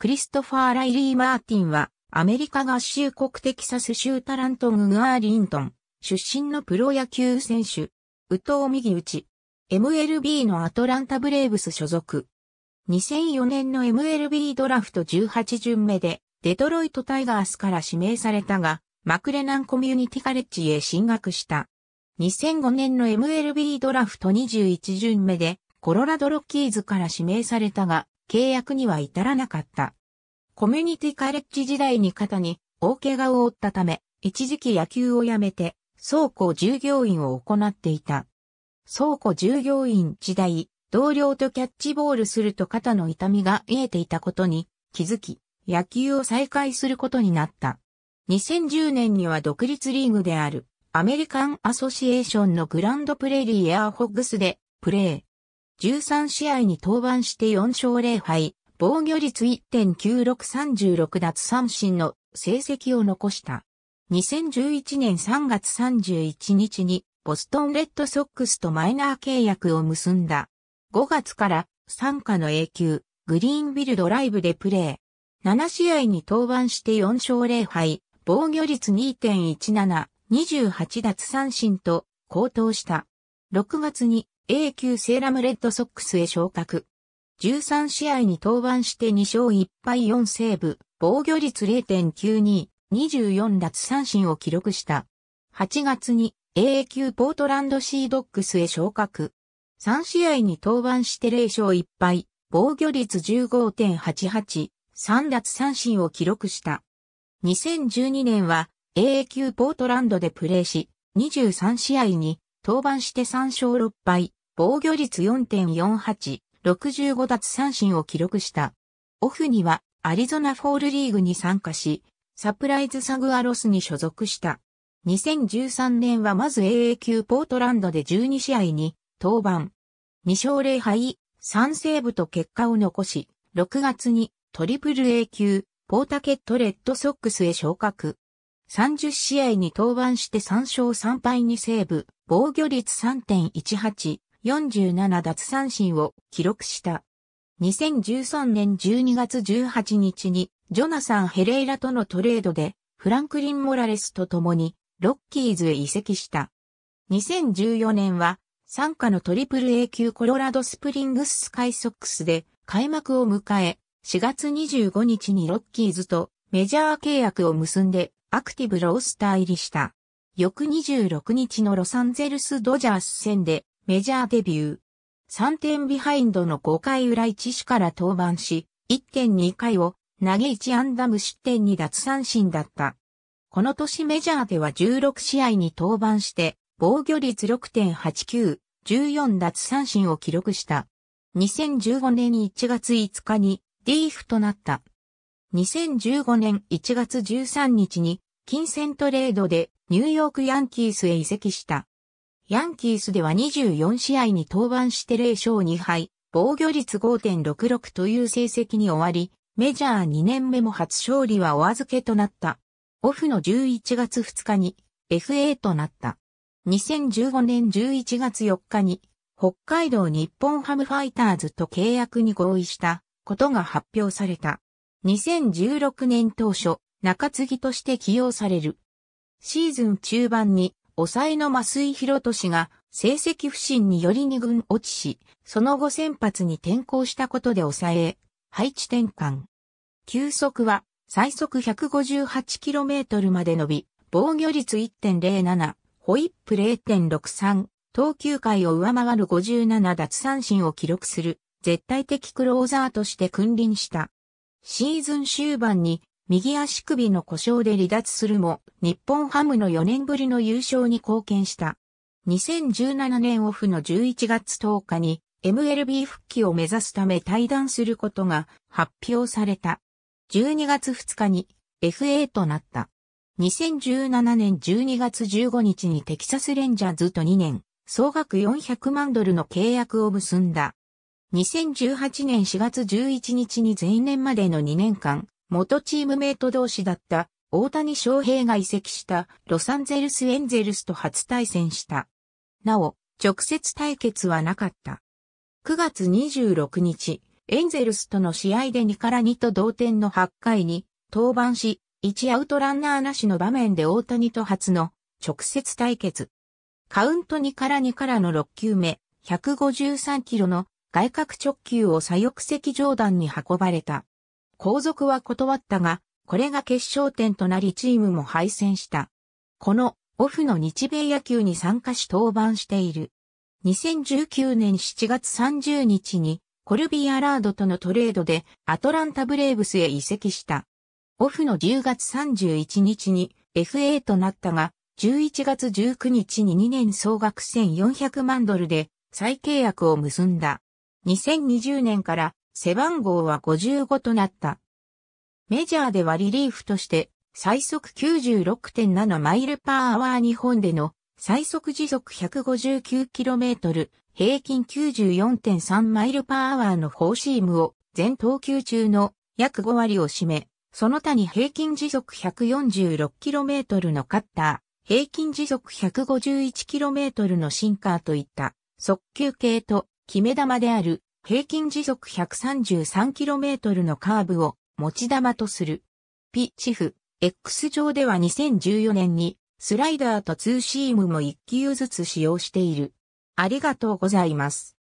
クリストファー・ライリー・マーティンは、アメリカ合衆国テキサス州タラントン・グアーリントン、出身のプロ野球選手、宇藤右打ち、MLB のアトランタブレーブス所属。2004年の MLB ドラフト18巡目で、デトロイトタイガースから指名されたが、マクレナンコミュニティカレッジへ進学した。2005年の MLB ドラフト21巡目で、コロラドロッキーズから指名されたが、契約には至らなかった。コミュニティカレッジ時代に肩に大怪我を負ったため、一時期野球をやめて、倉庫従業員を行っていた。倉庫従業員時代、同僚とキャッチボールすると肩の痛みが癒えていたことに気づき、野球を再開することになった。2010年には独立リーグであるアメリカンアソシエーションのグランドプレリーエアーホッグスでプレー。13試合に登板して4勝0敗、防御率1.9636奪三振の成績を残した。2011年3月31日にボストンレッドソックスとマイナー契約を結んだ。5月から参加の永久グリーンビルドライブでプレー。7試合に登板して4勝0敗、防御率2.17、28奪三振と高騰した。6月に A 級セーラムレッドソックスへ昇格。13試合に登板して2勝1敗4セーブ、防御率0.92、24奪三振を記録した。8月に AA 級ポートランドシードックスへ昇格。3試合に登板して0勝1敗、防御率15.88、3奪三振を記録した。2012年は AA 級ポートランドでプレーし、23試合に登板して3勝6敗、防御率4.48、65奪三振を記録した。オフにはアリゾナフォールリーグに参加し、サプライズサグアロスに所属した。2013年はまず AA 級ポートランドで12試合に登板。2勝0敗、3セーブと結果を残し、6月にトリプル A 級ポータケットレッドソックスへ昇格。30試合に登板して3勝3敗にセーブ、防御率3.18、47奪三振を記録した。2013年12月18日に、ジョナサン・ヘレイラとのトレードで、フランクリン・モラレスと共に、ロッキーズへ移籍した。2014年は、参加のトリプル A 級コロラドスプリングススカイソックスで開幕を迎え、4月25日にロッキーズとメジャー契約を結んでアクティブロースター入りした。翌26日のロサンゼルスドジャース戦でメジャーデビュー。3点ビハインドの5回裏1種から登板し、1.2回を投げ1アンダム失点に奪三振だった。この年メジャーでは16試合に登板して、防御率6.89、14奪三振を記録した。2015年1月5日にリーフとなった。2015年1月13日に金銭トレードでニューヨークヤンキースへ移籍した。ヤンキースでは24試合に登板して0勝2敗、防御率5.66という成績に終わり、メジャー2年目も初勝利はお預けとなった。オフの11月2日に FA となった。2015年11月4日に北海道日本ハムファイターズと契約に合意したことが発表された。2016年当初、中継ぎとして起用される。シーズン中盤に抑えの増井博俊が成績不振により二軍落ちし、その後先発に転向したことで抑え、配置転換。球速は最速 158km まで伸び、防御率1.07、ホイップ0.63、投球回を上回る57奪三振を記録する、絶対的クローザーとして君臨した。シーズン終盤に右足首の故障で離脱するも、日本ハムの4年ぶりの優勝に貢献した。2017年オフの11月10日に MLB 復帰を目指すため退団することが発表された。12月2日に FA となった。2017年12月15日にテキサスレンジャーズと2年、総額400万ドルの契約を結んだ。2018年4月11日に前年までの2年間、元チームメイト同士だった大谷翔平が移籍したロサンゼルスエンゼルスと初対戦した。なお、直接対決はなかった。9月26日、エンゼルスとの試合で2から2と同点の8回に登板し、1アウトランナーなしの場面で大谷と初の直接対決。カウント2から2からの6球目、153キロの外角直球を左翼席上段に運ばれた。後続は断ったが、これが決勝点となりチームも敗戦した。このオフの日米野球に参加し登板している。2019年7月30日にコルビー・アラードとのトレードでアトランタ・ブレーブスへ移籍した。オフの10月31日に FA となったが、11月19日に2年総額1400万ドルで再契約を結んだ。2020年から背番号は55となった。メジャーではリリーフとして、最速96.7マイルパーアワー日本での最速時速 159km、平均94.3マイルパーアワーのフォーシームを全投球中の約5割を占め、その他に平均時速 146km のカッター、平均時速 151km のシンカーといった速球系と決め球である平均時速 133km のカーブを持ち玉とする。ピチフ、X 上では2014年にスライダーとツーシームも1球ずつ使用している。ありがとうございます。